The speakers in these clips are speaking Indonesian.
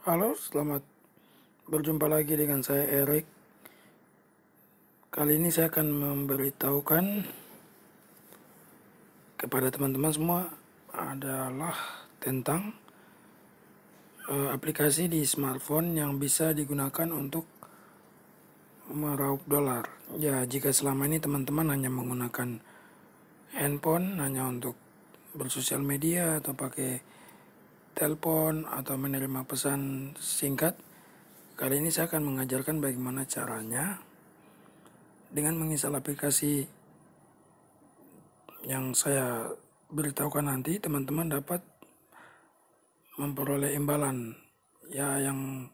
Halo, selamat berjumpa lagi dengan saya Erik. Kali ini saya akan memberitahukan kepada teman-teman semua adalah tentang e, aplikasi di smartphone yang bisa digunakan untuk meraup dolar. Ya, jika selama ini teman-teman hanya menggunakan handphone hanya untuk bersosial media atau pakai telepon atau menerima pesan singkat, kali ini saya akan mengajarkan bagaimana caranya dengan menginstal aplikasi yang saya beritahukan nanti teman-teman dapat memperoleh imbalan ya yang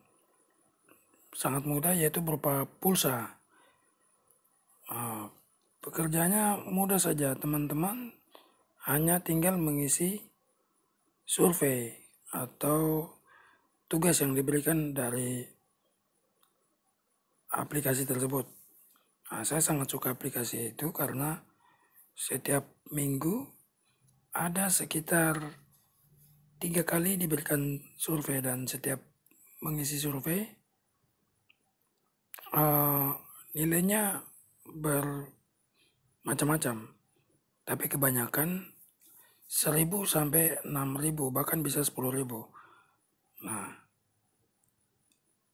sangat mudah yaitu berupa pulsa ah, pekerjaannya mudah saja teman-teman hanya tinggal mengisi survei atau tugas yang diberikan dari aplikasi tersebut. Nah, saya sangat suka aplikasi itu karena setiap minggu ada sekitar tiga kali diberikan survei dan setiap mengisi survei uh, nilainya bermacam-macam tapi kebanyakan 1000 sampai 6000 bahkan bisa 10000 nah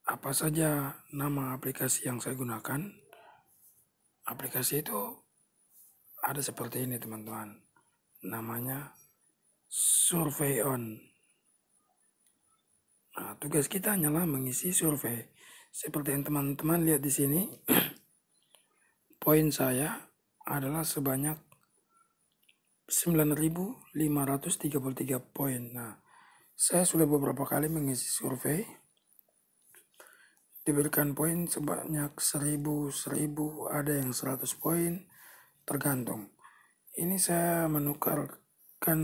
apa saja nama aplikasi yang saya gunakan aplikasi itu ada seperti ini teman-teman namanya Survey on nah tugas kita hanyalah mengisi survei seperti yang teman-teman lihat di sini poin saya adalah sebanyak 9.533 poin. Nah, saya sudah beberapa kali mengisi survei. Diberikan poin sebanyak 1000, 1000, ada yang 100 poin, tergantung. Ini saya menukarkan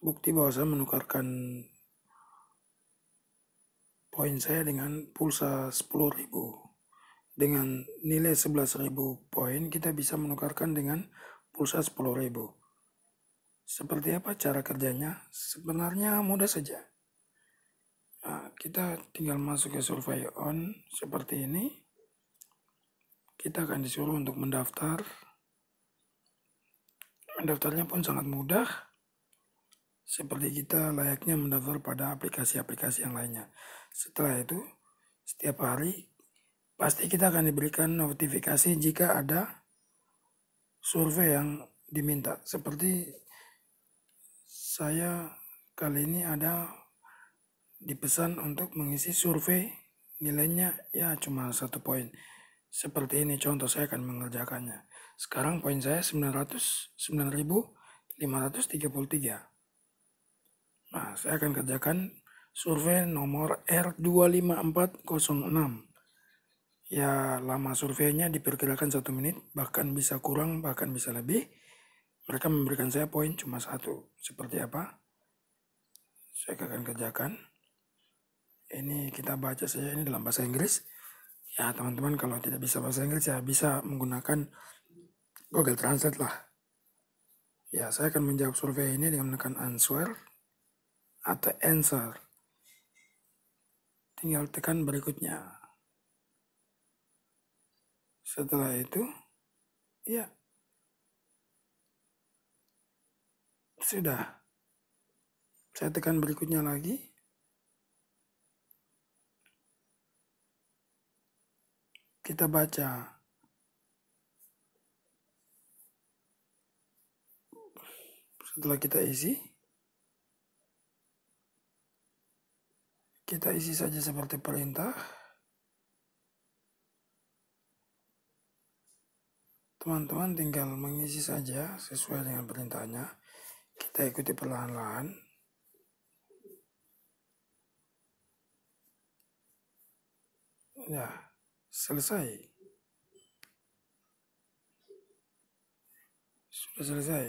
bukti bahwa saya menukarkan poin saya dengan pulsa 10.000. Dengan nilai 11.000 poin kita bisa menukarkan dengan pulsa 10.000. Seperti apa cara kerjanya? Sebenarnya mudah saja. Nah, kita tinggal masuk ke survei on seperti ini. Kita akan disuruh untuk mendaftar. Mendaftarnya pun sangat mudah. Seperti kita layaknya mendaftar pada aplikasi-aplikasi yang lainnya. Setelah itu, setiap hari pasti kita akan diberikan notifikasi jika ada survei yang diminta. Seperti saya kali ini ada dipesan untuk mengisi survei nilainya ya cuma satu poin. Seperti ini contoh saya akan mengerjakannya. Sekarang poin saya 900 9533. Nah, saya akan kerjakan survei nomor R25406 ya lama surveinya diperkirakan satu menit bahkan bisa kurang bahkan bisa lebih mereka memberikan saya poin cuma satu seperti apa saya akan kerjakan ini kita baca saja ini dalam bahasa Inggris ya teman-teman kalau tidak bisa bahasa Inggris ya bisa menggunakan Google Translate lah ya saya akan menjawab survei ini dengan menekan answer atau answer tinggal tekan berikutnya setelah itu ya sudah saya tekan berikutnya lagi kita baca setelah kita isi kita isi saja seperti perintah teman-teman tinggal mengisi saja sesuai dengan perintahnya kita ikuti perlahan-lahan ya selesai sudah selesai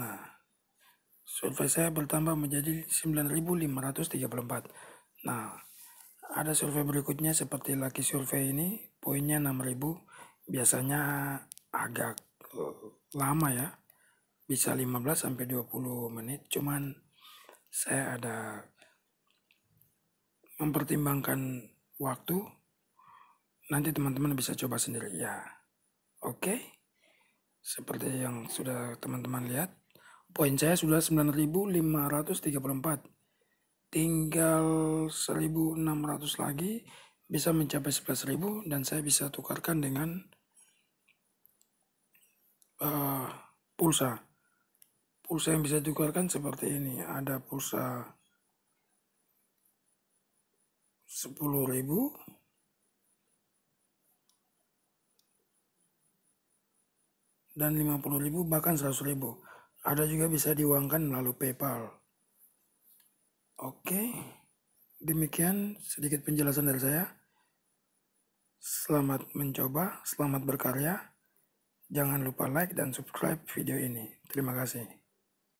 nah survei saya bertambah menjadi 9534 nah ada survei berikutnya seperti laki survei ini poinnya 6000 biasanya agak eh, lama ya bisa 15 sampai 20 menit cuman saya ada mempertimbangkan waktu nanti teman-teman bisa coba sendiri ya oke okay? seperti yang sudah teman-teman lihat poin saya sudah 9534 tinggal 1600 lagi bisa mencapai 11.000 dan saya bisa tukarkan dengan uh, pulsa pulsa yang bisa tukarkan seperti ini ada pulsa 10.000 dan 50.000 bahkan 100.000 ada juga bisa diuangkan melalui PayPal oke demikian sedikit penjelasan dari saya Selamat mencoba, selamat berkarya. Jangan lupa like dan subscribe video ini. Terima kasih.